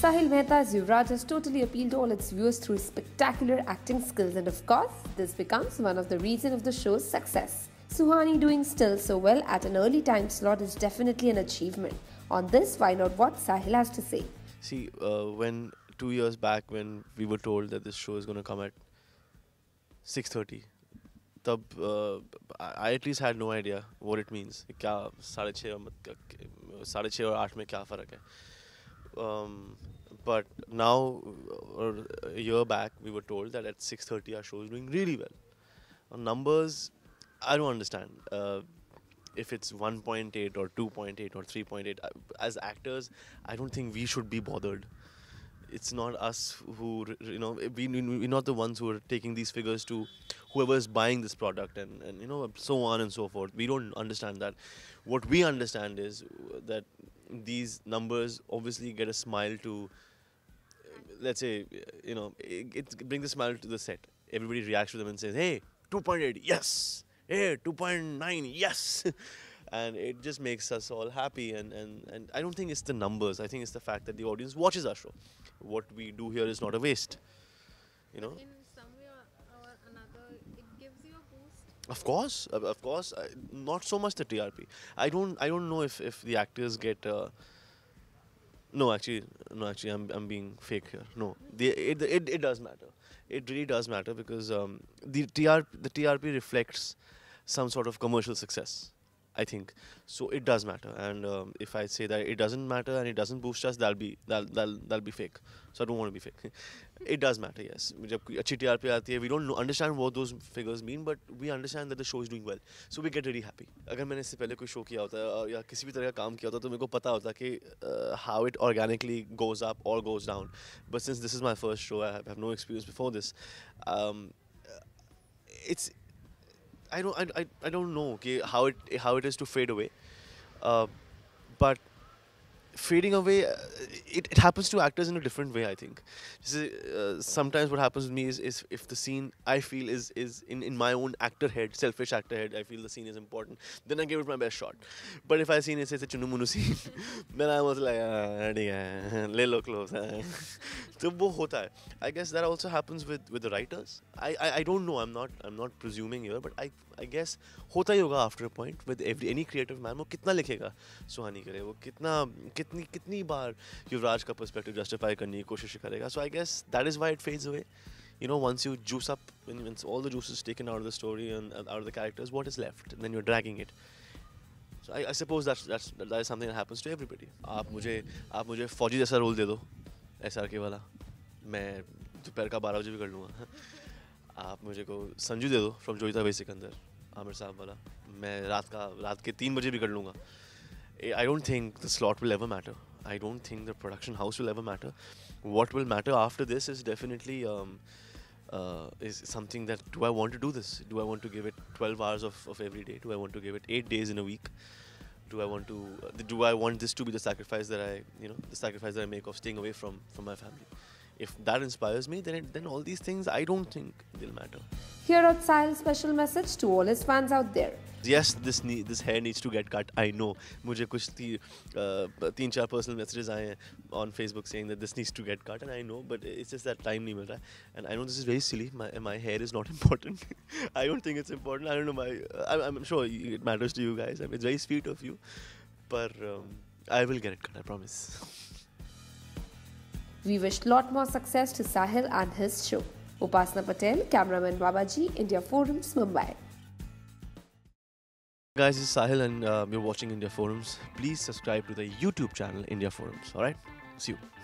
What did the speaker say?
Sahil Mehta's Yuvraj has totally appealed to all its viewers through his spectacular acting skills, and of course, this becomes one of the reasons of the show's success. Suhani doing still so well at an early time slot is definitely an achievement. On this, find out what Sahil has to say. See, uh, when two years back, when we were told that this show is going to come at 6:30, तब uh, I at least had no idea what it means. क्या साढ़े छः साढ़े छः और आठ में क्या फ़र्क है um, but now, uh, a year back, we were told that at 6:30 our show is doing really well. on numbers, I don't understand. Uh, if it's 1.8 or 2.8 or 3.8, as actors, I don't think we should be bothered. It's not us who, you know, eh, we, we're not the ones who are taking these figures to whoever is buying this product and, and, you know, so on and so forth. We don't understand that. What we understand is that these numbers obviously get a smile to, let's say, you know, it, it brings a smile to the set. Everybody reacts to them and says, hey, 2.8, yes! Hey, 2.9, yes! and it just makes us all happy and, and, and i don't think it's the numbers i think it's the fact that the audience watches our show what we do here is not a waste you know in Of course, of course. Not so much the TRP. I don't. I don't know if if the actors get. Uh, no, actually, no, actually, I'm I'm being fake here. No, the, it, it it does matter. It really does matter because um, the TRP the TRP reflects some sort of commercial success. I think so. It does matter, and um, if I say that it doesn't matter and it doesn't boost us, that'll be that'll that'll, that'll be fake. So I don't want to be fake. it does matter, yes. TRP we don't know, understand what those figures mean, but we understand that the show is doing well. So we get really happy. अगर मैंने इससे पहले कोई any how it organically goes up or goes down. But since this is my first show, I have, no experience before this. Um, it's I don't I, I, I don't know okay, how it how it is to fade away, uh, but fading away uh, it, it happens to actors in a different way i think is, uh, sometimes what happens to me is, is if the scene i feel is is in, in my own actor head selfish actor head i feel the scene is important then i give it my best shot but if i see, it's, it's a chunumunu scene then i was like ah, le lo close so wo hota hai. i guess that also happens with with the writers I, I, I don't know i'm not i'm not presuming here but i i guess hota yoga after a point with every any creative man wo kitna likhega suhani kare wo kitna kit कितनी कितनी बार युवराज का perspective justify करने की कोशिश करेगा so I guess that is why it fades away you know, once you juice up, when, once all the juice is taken out of the story and uh, out of the characters, what is left? And then you're dragging it. So I, I suppose that's, that's that is something that happens to everybody. आप मुझे आप मुझे फौजी जैसा role दे दो S R के वाला मैं दोपहर का बारह बजे भी कर लूँगा आप मुझे को संजू दे दो फ्रॉम जोईता भाई सिकंदर आमिर साहब वाला मैं रात का रात के तीन बजे भी कर लूँगा I don't think the slot will ever matter. I don't think the production house will ever matter. What will matter after this is definitely um, uh, is something that do I want to do this? Do I want to give it 12 hours of, of every day? Do I want to give it eight days in a week? Do I want to? Uh, do I want this to be the sacrifice that I, you know, the sacrifice that I make of staying away from from my family? If that inspires me, then it, then all these things I don't think they'll matter. Here out Sile's special message to all his fans out there yes this this hair needs to get cut i know mujhe kuch thi, uh, teen personal messages aaye on facebook saying that this needs to get cut and i know but it's just that time nahi mil raha and i know this is very silly my my hair is not important i don't think it's important i don't know my I, am sure it matters to you guys I mean, it's very sweet of you but um, i will get it cut i promise we wish lot more success to Sahil and his show. Upasana Patel, cameraman Babaji, India Forums, Mumbai. Guys, this is Sahil and uh, you're watching India Forums. Please subscribe to the YouTube channel India Forums. Alright? See you.